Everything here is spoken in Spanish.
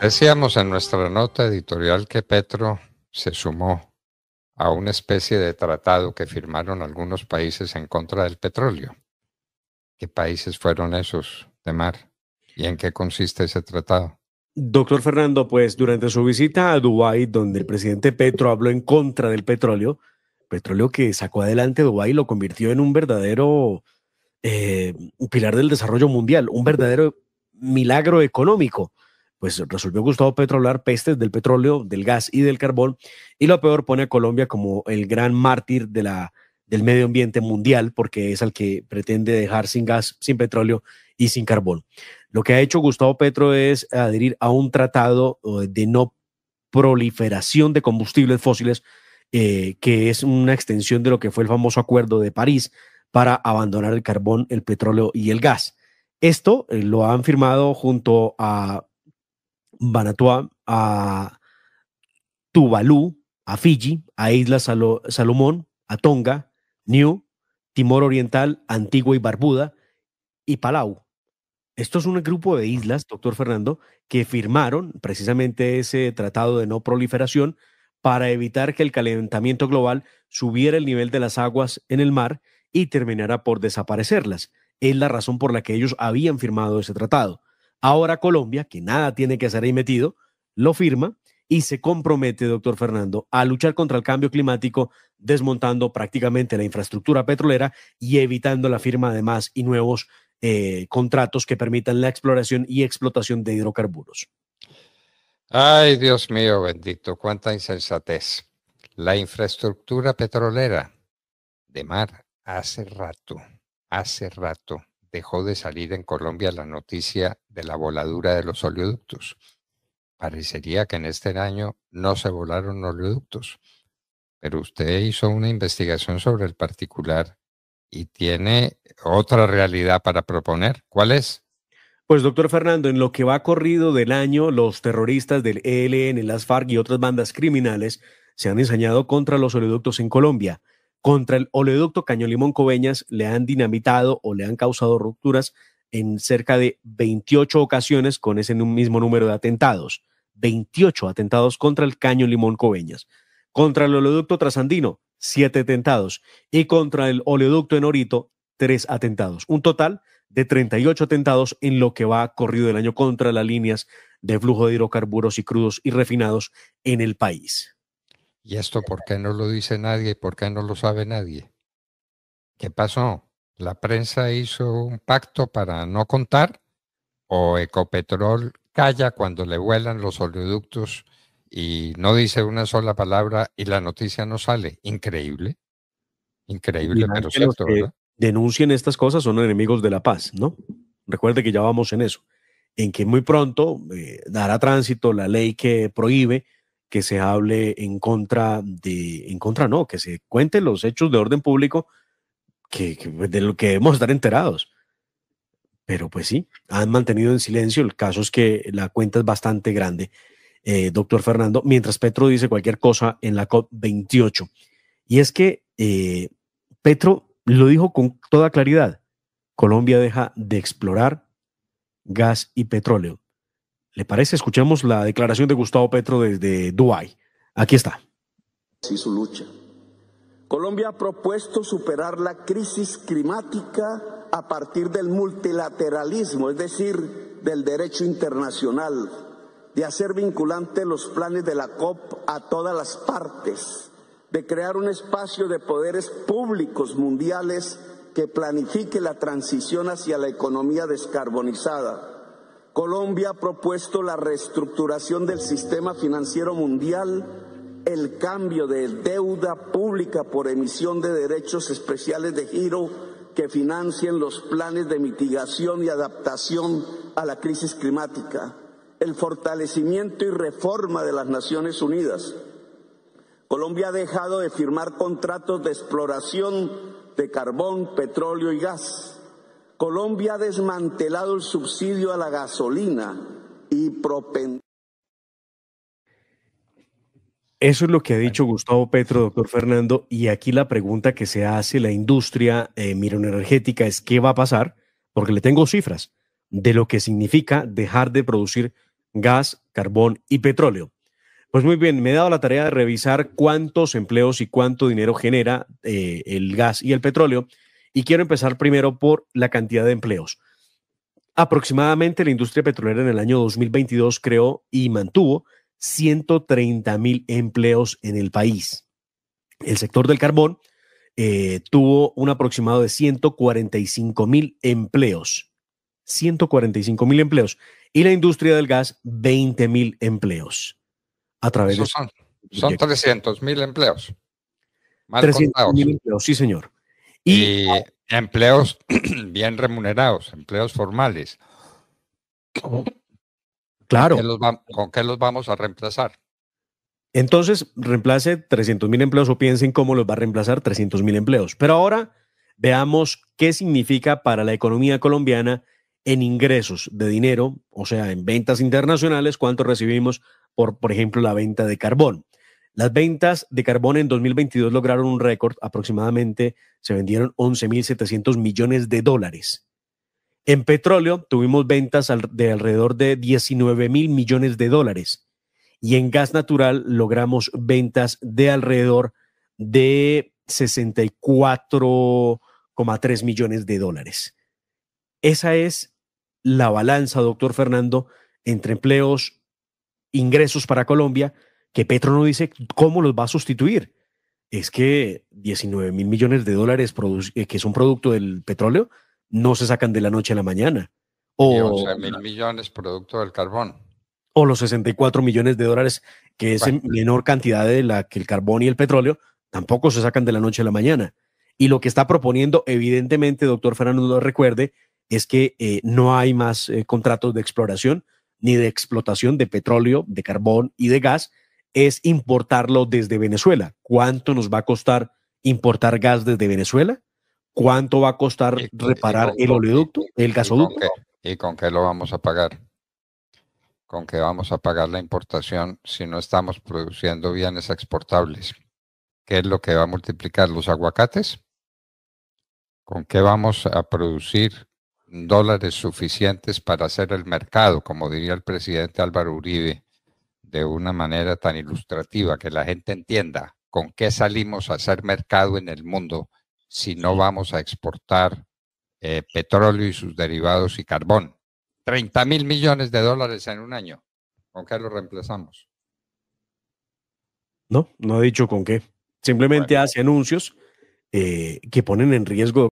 Decíamos en nuestra nota editorial que Petro se sumó a una especie de tratado que firmaron algunos países en contra del petróleo. ¿Qué países fueron esos, de mar? ¿Y en qué consiste ese tratado? Doctor Fernando, pues durante su visita a Dubái, donde el presidente Petro habló en contra del petróleo, petróleo que sacó adelante Dubái lo convirtió en un verdadero eh, pilar del desarrollo mundial, un verdadero milagro económico pues resolvió Gustavo Petro hablar pestes del petróleo, del gas y del carbón, y lo peor pone a Colombia como el gran mártir de la, del medio ambiente mundial, porque es al que pretende dejar sin gas, sin petróleo y sin carbón. Lo que ha hecho Gustavo Petro es adherir a un tratado eh, de no proliferación de combustibles fósiles, eh, que es una extensión de lo que fue el famoso acuerdo de París para abandonar el carbón, el petróleo y el gas. Esto eh, lo han firmado junto a Vanuatu, a Tuvalu, a Fiji, a Islas Salomón, a Tonga, New, Timor Oriental, Antigua y Barbuda y Palau. Esto es un grupo de islas, doctor Fernando, que firmaron precisamente ese tratado de no proliferación para evitar que el calentamiento global subiera el nivel de las aguas en el mar y terminara por desaparecerlas. Es la razón por la que ellos habían firmado ese tratado. Ahora Colombia, que nada tiene que hacer ahí metido, lo firma y se compromete, doctor Fernando, a luchar contra el cambio climático, desmontando prácticamente la infraestructura petrolera y evitando la firma de más y nuevos eh, contratos que permitan la exploración y explotación de hidrocarburos. Ay, Dios mío bendito, cuánta insensatez. La infraestructura petrolera de mar hace rato, hace rato dejó de salir en Colombia la noticia de la voladura de los oleoductos. Parecería que en este año no se volaron oleoductos, pero usted hizo una investigación sobre el particular y tiene otra realidad para proponer. ¿Cuál es? Pues doctor Fernando, en lo que va corrido del año, los terroristas del ELN, las FARC y otras bandas criminales se han ensañado contra los oleoductos en Colombia. Contra el oleoducto Caño Limón Coveñas le han dinamitado o le han causado rupturas en cerca de 28 ocasiones con ese mismo número de atentados. 28 atentados contra el Caño Limón Coveñas. Contra el oleoducto Trasandino, 7 atentados. Y contra el oleoducto Enorito 3 atentados. Un total de 38 atentados en lo que va corrido el año contra las líneas de flujo de hidrocarburos y crudos y refinados en el país. ¿Y esto por qué no lo dice nadie? y ¿Por qué no lo sabe nadie? ¿Qué pasó? ¿La prensa hizo un pacto para no contar? ¿O Ecopetrol calla cuando le vuelan los oleoductos y no dice una sola palabra y la noticia no sale? Increíble. Increíble, que Denuncien estas cosas, son enemigos de la paz, ¿no? Recuerde que ya vamos en eso, en que muy pronto eh, dará tránsito la ley que prohíbe que se hable en contra de, en contra no, que se cuenten los hechos de orden público que, pues, de lo que debemos estar enterados. Pero pues sí, han mantenido en silencio. El caso es que la cuenta es bastante grande, eh, doctor Fernando, mientras Petro dice cualquier cosa en la COP28. Y es que eh, Petro lo dijo con toda claridad. Colombia deja de explorar gas y petróleo. ¿Le parece? Escuchemos la declaración de Gustavo Petro desde Dubái. Aquí está. su lucha. Colombia ha propuesto superar la crisis climática a partir del multilateralismo, es decir, del derecho internacional, de hacer vinculante los planes de la COP a todas las partes, de crear un espacio de poderes públicos mundiales que planifique la transición hacia la economía descarbonizada Colombia ha propuesto la reestructuración del sistema financiero mundial, el cambio de deuda pública por emisión de derechos especiales de giro que financien los planes de mitigación y adaptación a la crisis climática, el fortalecimiento y reforma de las Naciones Unidas. Colombia ha dejado de firmar contratos de exploración de carbón, petróleo y gas Colombia ha desmantelado el subsidio a la gasolina y propenso. Eso es lo que ha dicho Gustavo Petro, doctor Fernando, y aquí la pregunta que se hace la industria eh, energética es qué va a pasar, porque le tengo cifras de lo que significa dejar de producir gas, carbón y petróleo. Pues muy bien, me he dado la tarea de revisar cuántos empleos y cuánto dinero genera eh, el gas y el petróleo y quiero empezar primero por la cantidad de empleos. Aproximadamente la industria petrolera en el año 2022 creó y mantuvo 130 mil empleos en el país. El sector del carbón eh, tuvo un aproximado de 145 mil empleos. 145 mil empleos. Y la industria del gas, 20 mil empleos. A través de. Son, 300 mil empleos. 300 mil empleos, sí, señor. Y eh, empleos bien remunerados, empleos formales. Claro. ¿Con qué los, vamos a reemplazar? Entonces, reemplace 300 mil empleos o piensen cómo los va a reemplazar 300 mil empleos. Pero ahora veamos qué significa para la economía colombiana en ingresos de dinero, o sea, en ventas internacionales, cuánto recibimos por, por ejemplo, la venta de carbón. Las ventas de carbón en 2022 lograron un récord, aproximadamente se vendieron 11.700 millones de dólares. En petróleo tuvimos ventas de alrededor de 19 mil millones de dólares y en gas natural logramos ventas de alrededor de 64,3 millones de dólares. Esa es la balanza, doctor Fernando, entre empleos, ingresos para Colombia que Petro no dice cómo los va a sustituir. Es que 19 mil millones de dólares eh, que es un producto del petróleo no se sacan de la noche a la mañana. O, mil millones producto del carbón. O los 64 millones de dólares, que es menor cantidad de la que el carbón y el petróleo, tampoco se sacan de la noche a la mañana. Y lo que está proponiendo, evidentemente, doctor Fernando, recuerde, es que eh, no hay más eh, contratos de exploración ni de explotación de petróleo, de carbón y de gas, es importarlo desde Venezuela. ¿Cuánto nos va a costar importar gas desde Venezuela? ¿Cuánto va a costar reparar el oleoducto, el gasoducto? ¿Y con qué lo vamos a pagar? ¿Con qué vamos a pagar la importación si no estamos produciendo bienes exportables? ¿Qué es lo que va a multiplicar los aguacates? ¿Con qué vamos a producir dólares suficientes para hacer el mercado, como diría el presidente Álvaro Uribe? de una manera tan ilustrativa, que la gente entienda con qué salimos a hacer mercado en el mundo si no vamos a exportar eh, petróleo y sus derivados y carbón. 30 mil millones de dólares en un año. ¿Con qué lo reemplazamos? No, no he dicho con qué. Simplemente hace anuncios eh, que ponen en riesgo